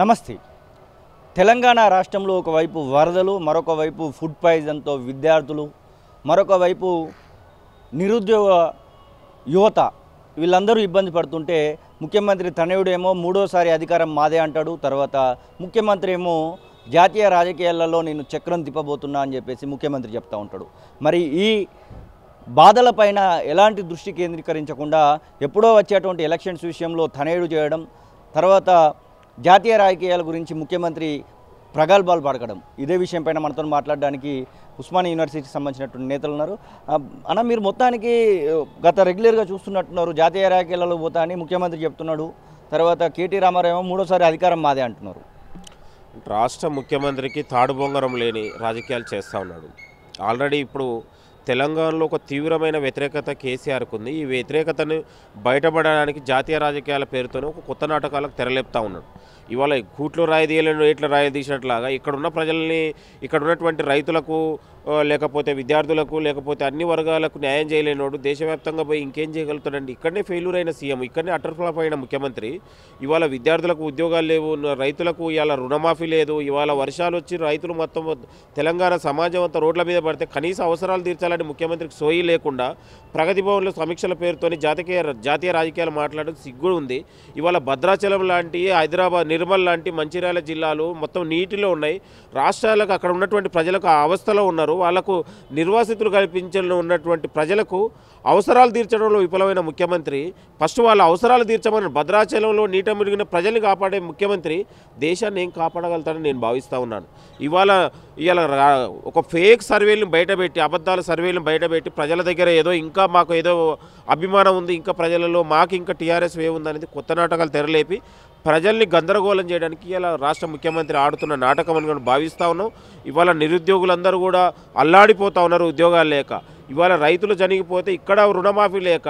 నమస్తే తెలంగాణ రాష్ట్రంలో ఒకవైపు వరదలు మరొక వైపు ఫుడ్ పాయిజన్తో విద్యార్థులు మరొక వైపు నిరుద్యోగ యువత వీళ్ళందరూ ఇబ్బంది పడుతుంటే ముఖ్యమంత్రి తనయుడేమో మూడోసారి అధికారం మాదే అంటాడు తర్వాత ముఖ్యమంత్రి ఏమో జాతీయ రాజకీయాలలో నేను చక్రం తిప్పబోతున్నా అని చెప్పేసి ముఖ్యమంత్రి చెప్తా ఉంటాడు మరి ఈ బాధలపైన ఎలాంటి దృష్టి కేంద్రీకరించకుండా ఎప్పుడో వచ్చేటువంటి ఎలక్షన్స్ విషయంలో తనయుడు చేయడం తర్వాత జాతీయ రాజకీయాల గురించి ముఖ్యమంత్రి ప్రగల్భాలు పడకడం ఇదే విషయంపైన మనతో మాట్లాడడానికి ఉస్మానియా యూనివర్సిటీకి సంబంధించినటువంటి నేతలు ఉన్నారు అన్న మీరు మొత్తానికి గత రెగ్యులర్గా చూస్తున్నట్టున్నారు జాతీయ రాజకీయాలలో పోతా అని ముఖ్యమంత్రి చెప్తున్నాడు తర్వాత కేటీ రామారావు మూడోసారి అధికారం మాదే అంటున్నారు రాష్ట్ర ముఖ్యమంత్రికి బొంగరం లేని రాజకీయాలు చేస్తూ ఉన్నాడు ఆల్రెడీ ఇప్పుడు తెలంగాణలో ఒక తీవ్రమైన వ్యతిరేకత కేసీఆర్కు ఉంది ఈ వ్యతిరేకతను బయటపడడానికి జాతీయ రాజకీయాల పేరుతోనే ఒక కొత్త నాటకాలకు తెరలేపుతా ఉన్నాడు ఇవాళ గూట్లో రాయి తీయలేను ఎట్లా రాయి తీసినట్లాగా ఇక్కడున్న ప్రజల్ని ఇక్కడ ఉన్నటువంటి రైతులకు లేకపోతే విద్యార్థులకు లేకపోతే అన్ని వర్గాలకు న్యాయం చేయలేనోడు దేశవ్యాప్తంగా పోయి ఇంకేం చేయగలుగుతాడండి ఇక్కడనే ఫెయిల్యూర్ అయిన సీఎం ఇక్కడనే అటర్ ఫ్లాప్ అయిన ముఖ్యమంత్రి ఇవాళ విద్యార్థులకు ఉద్యోగాలు లేవు రైతులకు ఇవాళ రుణమాఫీ లేదు ఇవాళ వర్షాలు వచ్చి రైతులు మొత్తం తెలంగాణ సమాజం అంతా రోడ్ల మీద పడితే కనీస అవసరాలు తీర్చాలని ముఖ్యమంత్రికి సోయి లేకుండా ప్రగతి భవన్లో సమీక్షల పేరుతోని జాతీయ జాతీయ రాజకీయాలు మాట్లాడడం సిగ్గు ఉంది ఇవాళ భద్రాచలం లాంటి హైదరాబాద్ నిర్మల్ లాంటి మంచిర్యాల జిల్లాలు మొత్తం నీటిలో ఉన్నాయి రాష్ట్రాలకు అక్కడ ఉన్నటువంటి ప్రజలకు ఆ అవస్థలో ఉన్నారు వాళ్లకు నిర్వాసితులు కల్పించడంలో ఉన్నటువంటి ప్రజలకు అవసరాలు తీర్చడంలో విఫలమైన ముఖ్యమంత్రి ఫస్ట్ వాళ్ళ అవసరాలు తీర్చమని భద్రాచలంలో నీట మురిగిన ప్రజల్ని కాపాడే ముఖ్యమంత్రి దేశాన్ని ఏం కాపాడగలుగుతాడని నేను భావిస్తూ ఉన్నాను ఇవాళ ఇవాళ ఒక ఫేక్ సర్వేలను బయటపెట్టి అబద్ధాల సర్వేలను బయటపెట్టి ప్రజల దగ్గర ఏదో ఇంకా మాకు ఏదో అభిమానం ఉంది ఇంకా ప్రజలలో మాకు ఇంకా టీఆర్ఎస్ వే ఉందనేది కొత్త నాటకాలు తెరలేపి ప్రజల్ని గందరగోళం చేయడానికి ఇలా రాష్ట్ర ముఖ్యమంత్రి ఆడుతున్న నాటకం అని భావిస్తూ ఉన్నాం ఇవాళ నిరుద్యోగులందరూ కూడా అల్లాడిపోతూ ఉన్నారు ఉద్యోగాలు లేక ఇవాళ రైతులు జరిగిపోతే ఇక్కడ రుణమాఫీ లేక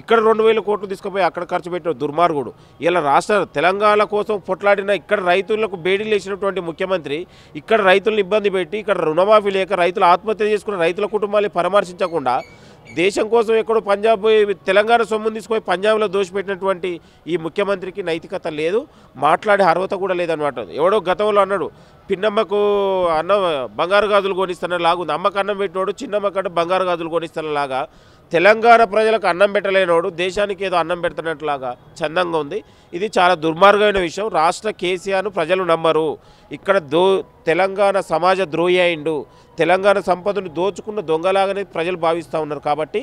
ఇక్కడ రెండు వేల కోట్లు తీసుకుపోయి అక్కడ ఖర్చు పెట్టిన దుర్మార్గుడు ఇలా రాష్ట్ర తెలంగాణ కోసం పొట్లాడిన ఇక్కడ రైతులకు బేడీలు వేసినటువంటి ముఖ్యమంత్రి ఇక్కడ రైతులను ఇబ్బంది పెట్టి ఇక్కడ రుణమాఫీ లేక రైతులు ఆత్మహత్య చేసుకున్న రైతుల కుటుంబాన్ని పరామర్శించకుండా దేశం కోసం ఎక్కడో పంజాబ్ తెలంగాణ సొమ్మును తీసుకుపోయి పంజాబ్లో దోషపెట్టినటువంటి ఈ ముఖ్యమంత్రికి నైతికత లేదు మాట్లాడే అర్హత కూడా లేదనమాట ఎవడో గతంలో అన్నాడు పిన్నమ్మకు అన్నం బంగారు గాజులు కొనిస్తాన లాగుంది అమ్మకు అన్నం పెట్టినోడు చిన్నమ్మకంటే బంగారు గాజులు కొనిస్తాన లాగా తెలంగాణ ప్రజలకు అన్నం పెట్టలేనోడు దేశానికి ఏదో అన్నం పెడుతున్నట్లాగా చందంగా ఉంది ఇది చాలా దుర్మార్గమైన విషయం రాష్ట్ర కేసీఆర్ను ప్రజలు నమ్మరు ఇక్కడ దో తెలంగాణ సమాజ ద్రోహి అయిండు తెలంగాణ సంపదను దోచుకున్న దొంగలాగానే ప్రజలు భావిస్తూ ఉన్నారు కాబట్టి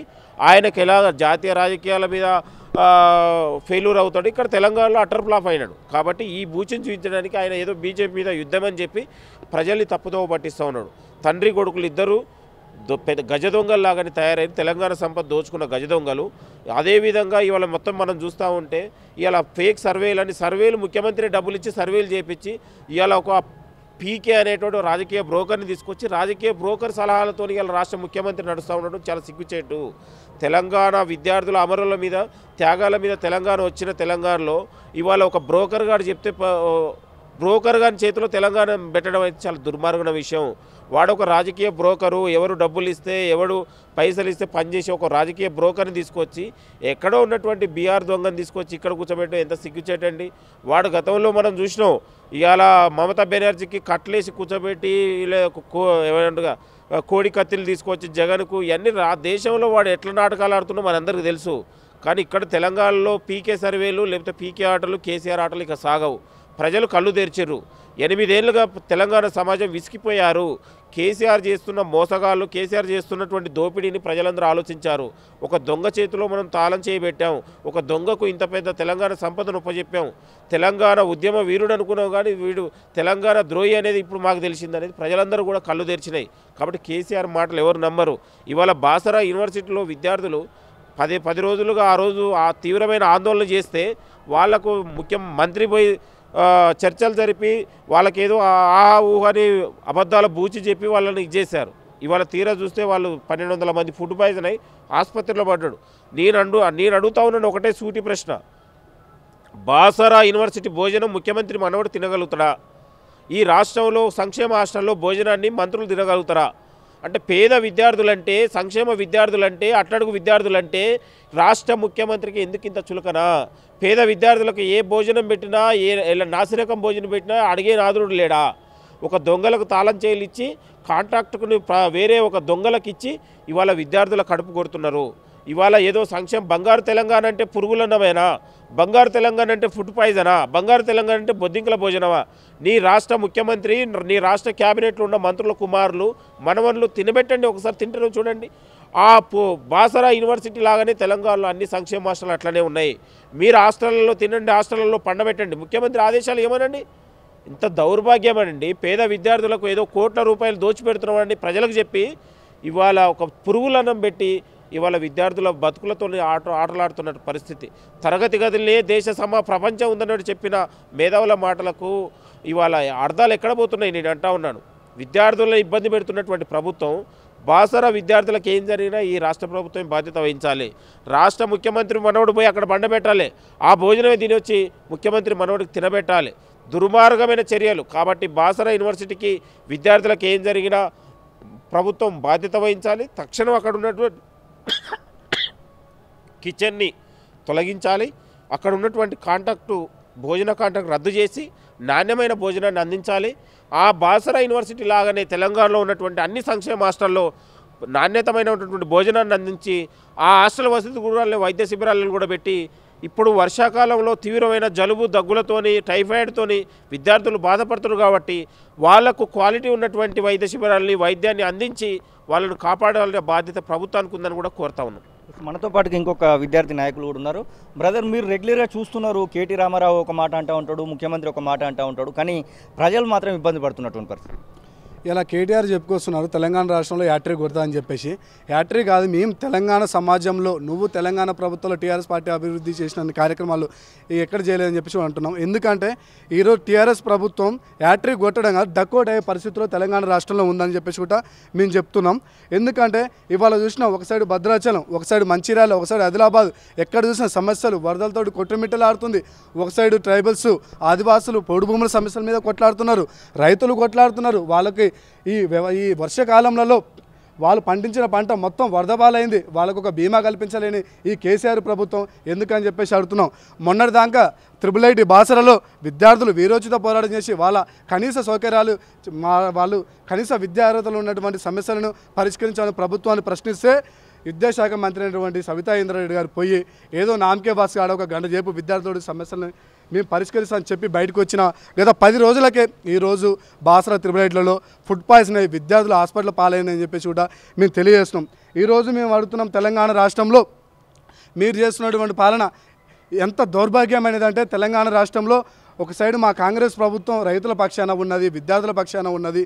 ఆయనకు ఎలా జాతీయ రాజకీయాల మీద ఫెయిల్యూర్ అవుతాడు ఇక్కడ తెలంగాణలో అటర్ ప్లాఫ్ అయినాడు కాబట్టి ఈ భూచిని చూపించడానికి ఆయన ఏదో బీజేపీ మీద యుద్ధం అని చెప్పి ప్రజల్ని తప్పుదోవ పట్టిస్తూ ఉన్నాడు తండ్రి కొడుకులు ఇద్దరు పెద్ద గజ దొంగల్లాగానే తయారైన తెలంగాణ సంపద దోచుకున్న గజ దొంగలు అదేవిధంగా ఇవాళ మొత్తం మనం చూస్తూ ఉంటే ఇవాళ ఫేక్ సర్వేలని సర్వేలు ముఖ్యమంత్రి డబ్బులు ఇచ్చి సర్వేలు చేపించి ఇవాళ ఒక పీకే అనేటువంటి రాజకీయ బ్రోకర్ని తీసుకొచ్చి రాజకీయ బ్రోకర్ సలహాలతో ఇవాళ రాష్ట్ర ముఖ్యమంత్రి నడుస్తూ ఉండడం చాలా సిగ్గుచేటు తెలంగాణ విద్యార్థుల అమరుల మీద త్యాగాల మీద తెలంగాణ వచ్చిన తెలంగాణలో ఇవాళ ఒక బ్రోకర్ గారు చెప్తే బ్రోకర్ గారి చేతిలో తెలంగాణ పెట్టడం అయితే చాలా దుర్మార్గం విషయం వాడొక రాజకీయ బ్రోకరు ఎవరు డబ్బులు ఇస్తే ఎవడు పైసలు ఇస్తే పనిచేసి ఒక రాజకీయ బ్రోకర్ని తీసుకొచ్చి ఎక్కడో ఉన్నటువంటి బీఆర్ దొంగని తీసుకొచ్చి ఇక్కడ కూర్చోబెట్టడం ఎంత సిగ్గుచేటండి వాడు గతంలో మనం చూసినాం ఇవాళ మమతా బెనర్జీకి కట్లేసి కూర్చోబెట్టి ఏమంటుగా కోడి కత్తిలు తీసుకొచ్చి జగన్కు ఇవన్నీ రా దేశంలో వాడు ఎట్లా నాటకాలు ఆడుతున్నా మనందరికీ తెలుసు కానీ ఇక్కడ తెలంగాణలో పీకే సర్వేలు లేకపోతే పీకే ఆటలు కేసీఆర్ ఆటలు ఇక సాగవు ప్రజలు కళ్ళు తెరిచారు ఎనిమిదేళ్లుగా తెలంగాణ సమాజం విసిగిపోయారు కేసీఆర్ చేస్తున్న మోసగాళ్ళు కేసీఆర్ చేస్తున్నటువంటి దోపిడీని ప్రజలందరూ ఆలోచించారు ఒక దొంగ చేతిలో మనం తాళం చేయబెట్టాం ఒక దొంగకు ఇంత పెద్ద తెలంగాణ సంపదను ఉపజెప్పాం తెలంగాణ ఉద్యమ వీరుడు అనుకున్నాం కానీ వీడు తెలంగాణ ద్రోహి అనేది ఇప్పుడు మాకు తెలిసిందనేది ప్రజలందరూ కూడా కళ్ళు తెరిచినాయి కాబట్టి కేసీఆర్ మాటలు ఎవరు నమ్మరు ఇవాళ బాసరా యూనివర్సిటీలో విద్యార్థులు పది పది రోజులుగా ఆ రోజు ఆ తీవ్రమైన ఆందోళన చేస్తే వాళ్లకు ముఖ్యం మంత్రి పోయి చర్చలు జరిపి వాళ్ళకేదో ఆ ఊహని అబద్ధాల బూచి చెప్పి వాళ్ళని ఇచ్చేశారు ఇవాళ తీరా చూస్తే వాళ్ళు పన్నెండు వందల మంది ఫుడ్ పాయిజన్ అయి ఆసుపత్రిలో పడ్డాడు నేను అడు నేను అడుగుతా ఉన్నాను ఒకటే సూటి ప్రశ్న బాసరా యూనివర్సిటీ భోజనం ముఖ్యమంత్రి మనవడు తినగలుగుతాడా ఈ రాష్ట్రంలో సంక్షేమ రాష్ట్రంలో భోజనాన్ని మంత్రులు తినగలుగుతారా అంటే పేద విద్యార్థులంటే సంక్షేమ విద్యార్థులంటే అట్టడుగు విద్యార్థులంటే రాష్ట్ర ముఖ్యమంత్రికి ఎందుకు ఇంత చులకనా పేద విద్యార్థులకు ఏ భోజనం పెట్టినా ఏ నాసిరకం భోజనం పెట్టినా అడిగే నాదుడు లేడా ఒక దొంగలకు తాళం చేయలు ఇచ్చి కాంట్రాక్టుకుని వేరే ఒక దొంగలకు ఇచ్చి ఇవాళ విద్యార్థుల కడుపు కొడుతున్నారు ఇవాళ ఏదో సంక్షేమ బంగారు తెలంగాణ అంటే పురుగులన్నమేనా బంగారు తెలంగాణ అంటే ఫుడ్ పాయిజనా బంగారు తెలంగాణ అంటే బొద్దింకల భోజనమా నీ రాష్ట్ర ముఖ్యమంత్రి నీ రాష్ట్ర క్యాబినెట్లో ఉన్న మంత్రుల కుమారులు మనవన్లు తినబెట్టండి ఒకసారి తింటారు చూడండి ఆ బాసరా యూనివర్సిటీ లాగానే తెలంగాణలో అన్ని సంక్షేమ హాస్టల్ అట్లనే ఉన్నాయి మీరు హాస్టల్లో తినండి హాస్టళ్లలో పండబెట్టండి ముఖ్యమంత్రి ఆదేశాలు ఏమనండి ఇంత దౌర్భాగ్యమనండి పేద విద్యార్థులకు ఏదో కోట్ల రూపాయలు దోచిపెడుతున్నామండి ప్రజలకు చెప్పి ఇవాళ ఒక పురుగులన్నం పెట్టి ఇవాళ విద్యార్థుల బతుకులతో ఆట ఆటలాడుతున్న పరిస్థితి తరగతి గదిలే దేశ సమా ప్రపంచం ఉందన్నట్టు చెప్పిన మేధావుల మాటలకు ఇవాళ అర్థాలు ఎక్కడ పోతున్నాయి నేను అంటా ఉన్నాను విద్యార్థులను ఇబ్బంది పెడుతున్నటువంటి ప్రభుత్వం బాసర విద్యార్థులకు ఏం జరిగినా ఈ రాష్ట్ర ప్రభుత్వం బాధ్యత వహించాలి రాష్ట్ర ముఖ్యమంత్రి మనవడు పోయి అక్కడ బండబెట్టాలి ఆ భోజనమే తిని వచ్చి ముఖ్యమంత్రి మనవడికి తినబెట్టాలి దుర్మార్గమైన చర్యలు కాబట్టి బాసర యూనివర్సిటీకి విద్యార్థులకు ఏం జరిగినా ప్రభుత్వం బాధ్యత వహించాలి తక్షణం అక్కడ ఉన్నటువంటి కిచెన్ని తొలగించాలి అక్కడ ఉన్నటువంటి కాంటాక్టు భోజన కాంట్రాక్ట్ రద్దు చేసి నాణ్యమైన భోజనాన్ని అందించాలి ఆ బాసరా యూనివర్సిటీ లాగానే తెలంగాణలో ఉన్నటువంటి అన్ని సంక్షేమ హాస్టల్లో నాణ్యతమైనటువంటి భోజనాన్ని అందించి ఆ హాస్టల్ వసతి గృహాల్లో వైద్య శిబిరాలను కూడా పెట్టి ఇప్పుడు వర్షాకాలంలో తీవ్రమైన జలుబు దగ్గులతోని టైఫాయిడ్తోని విద్యార్థులు బాధపడుతున్నారు కాబట్టి వాళ్లకు క్వాలిటీ ఉన్నటువంటి వైద్య శిబిరాలని వైద్యాన్ని అందించి వాళ్ళను కాపాడాలనే బాధ్యత ప్రభుత్వానికి ఉందని కూడా కోరుతా ఉన్నాం మనతో పాటుగా ఇంకొక విద్యార్థి నాయకులు కూడా ఉన్నారు బ్రదర్ మీరు రెగ్యులర్గా చూస్తున్నారు కేటీ రామారావు ఒక మాట అంటూ ఉంటాడు ముఖ్యమంత్రి ఒక మాట అంటూ ఉంటాడు కానీ ప్రజలు మాత్రం ఇబ్బంది పడుతున్నటువంటి పరిస్థితి ఇలా కేటీఆర్ చెప్పుకొస్తున్నారు తెలంగాణ రాష్ట్రంలో యాట్రీ కొడతా అని చెప్పేసి యాట్రీ కాదు మేము తెలంగాణ సమాజంలో నువ్వు తెలంగాణ ప్రభుత్వంలో టీఆర్ఎస్ పార్టీ అభివృద్ధి చేసిన కార్యక్రమాలు ఎక్కడ చేయలేదని చెప్పేసి అంటున్నాం ఎందుకంటే ఈరోజు టీఆర్ఎస్ ప్రభుత్వం యాట్రీ కొట్టడం కాదు డక్అట్ అయ్యే పరిస్థితిలో తెలంగాణ రాష్ట్రంలో ఉందని చెప్పేసి కూడా మేము చెప్తున్నాం ఎందుకంటే ఇవాళ చూసినా ఒక సైడ్ భద్రాచలం ఒక సైడ్ మంచిర్యాల ఒక సైడ్ ఆదిలాబాద్ ఎక్కడ చూసిన సమస్యలు వరదలతో కొట్టుమిట్టలాడుతుంది ఒక సైడ్ ట్రైబల్స్ ఆదివాసులు పొడు భూముల సమస్యల మీద కొట్లాడుతున్నారు రైతులు కొట్లాడుతున్నారు వాళ్ళకి ఈ ఈ వర్షకాలంలో వాళ్ళు పండించిన పంట మొత్తం వరద పాలైంది వాళ్ళకు ఒక బీమా కల్పించలేని ఈ కేసీఆర్ ప్రభుత్వం ఎందుకని చెప్పేసి అడుగుతున్నాం మొన్నటిదాకా త్రిబుల్ ఐటీ బాసరలో విద్యార్థులు వీరోచిత పోరాటం చేసి వాళ్ళ కనీస సౌకర్యాలు వాళ్ళు కనీస విద్యార్హతలు ఉన్నటువంటి సమస్యలను పరిష్కరించాలని ప్రభుత్వాన్ని ప్రశ్నిస్తే విద్యాశాఖ మంత్రి అయినటువంటి సవితా ఇంద్రారెడ్డి గారు పోయి ఏదో నామకే బాస్ కాడ ఒక గంట చేపు విద్యార్థులు సమస్యలను మేము పరిష్కరిస్తామని చెప్పి బయటకు వచ్చిన గత పది రోజులకే ఈరోజు బాసరా త్రిబులైట్లలో ఫుడ్ పాయిజన్ అయ్యి విద్యార్థులు హాస్పిటల్ పాలైనని చెప్పేసి కూడా మేము తెలియజేస్తున్నాం ఈరోజు మేము అడుగుతున్నాం తెలంగాణ రాష్ట్రంలో మీరు చేస్తున్నటువంటి పాలన ఎంత దౌర్భాగ్యమైనది అంటే తెలంగాణ రాష్ట్రంలో ఒక సైడ్ మా కాంగ్రెస్ ప్రభుత్వం రైతుల పక్షాన ఉన్నది విద్యార్థుల పక్షాన ఉన్నది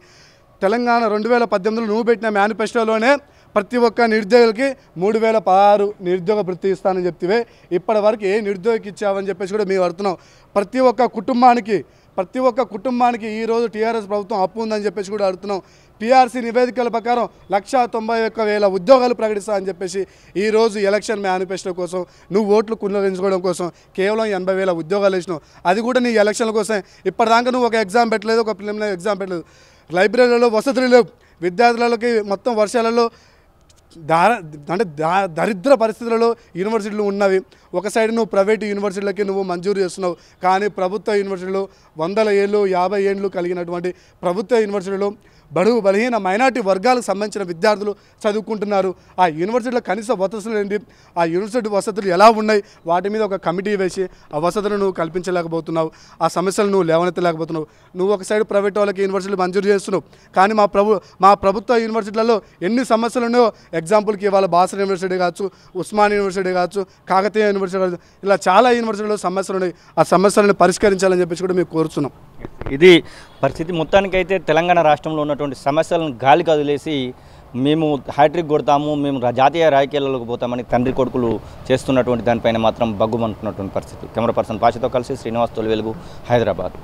తెలంగాణ రెండు వేల పద్దెనిమిదిలో నువ్వు పెట్టిన మేనిఫెస్టోలోనే ప్రతి ఒక్క నిరుద్యోగులకి మూడు వేల పదహారు నిరుద్యోగ వృత్తి ఇస్తానని చెప్తివే ఇప్పటి వరకు ఏ నిరుద్యోగికి ఇచ్చావని చెప్పేసి కూడా మేము అడుతున్నాం ప్రతి ఒక్క కుటుంబానికి ప్రతి ఒక్క కుటుంబానికి ఈరోజు టీఆర్ఎస్ ప్రభుత్వం అప్పు ఉందని చెప్పేసి కూడా అడుగుతున్నాం టీఆర్సీ నివేదికల ప్రకారం లక్ష తొంభై ఒక్క వేల ఉద్యోగాలు ప్రకటిస్తామని చెప్పేసి ఈరోజు ఎలక్షన్ మేనిఫెస్టో కోసం నువ్వు ఓట్లు కుండలించుకోవడం కోసం కేవలం ఎనభై వేల ఉద్యోగాలు ఇచ్చినావు అది కూడా నీ ఎలక్షన్ల కోసం ఇప్పటిదాకా నువ్వు ఒక ఎగ్జామ్ పెట్టలేదు ఒక ప్రిలిమినరీ ఎగ్జామ్ పెట్టలేదు లైబ్రరీలలో వసతులు లేవు విద్యార్థులకి మొత్తం వర్షాలలో దార అంటే దా దరిద్ర పరిస్థితులలో యూనివర్సిటీలు ఉన్నవి ఒక సైడ్ నువ్వు ప్రైవేట్ యూనివర్సిటీలకి నువ్వు మంజూరు చేస్తున్నావు కానీ ప్రభుత్వ యూనివర్సిటీలు వందల ఏళ్ళు యాభై ఏళ్ళు కలిగినటువంటి ప్రభుత్వ యూనివర్సిటీలు బడుగు బలహీన మైనార్టీ వర్గాలకు సంబంధించిన విద్యార్థులు చదువుకుంటున్నారు ఆ యూనివర్సిటీలో కనీస వసతులు ఏంటి ఆ యూనివర్సిటీ వసతులు ఎలా ఉన్నాయి వాటి మీద ఒక కమిటీ వేసి ఆ వసతులను నువ్వు కల్పించలేకపోతున్నావు ఆ సమస్యలు నువ్వు లేవనెత్తలేకపోతున్నావు నువ్వు ఒక సైడ్ ప్రైవేట్ వాళ్ళకి యూనివర్సిటీలు మంజూరు చేస్తున్నావు కానీ మా ప్రభు మా ప్రభుత్వ యూనివర్సిటీలలో ఎన్ని సమస్యలు ఉన్నాయో ఎగ్జాంపుల్కి ఇవాళ బాసర్ యూనివర్సిటీ కావచ్చు ఉస్మాన్ యూనివర్సిటీ కావచ్చు కాకతీయ యూనివర్సిటీ కావచ్చు ఇలా చాలా యూనివర్సిటీలో సమస్యలు ఉన్నాయి ఆ సమస్యలను పరిష్కరించాలని చెప్పేసి కూడా మేము కోరుతున్నాం ఇది పరిస్థితి మొత్తానికైతే తెలంగాణ రాష్ట్రంలో ఉన్నటువంటి సమస్యలను గాలి కదిలేసి మేము హ్యాట్రిక్ కొడతాము మేము జాతీయ రాజకీయాలకు పోతామని తండ్రి కొడుకులు చేస్తున్నటువంటి దానిపైన మాత్రం బగ్గుమంటున్నటువంటి పరిస్థితి కెమెరా పర్సన్ పాషతో కలిసి శ్రీనివాస్ తొలి వెలుగు హైదరాబాద్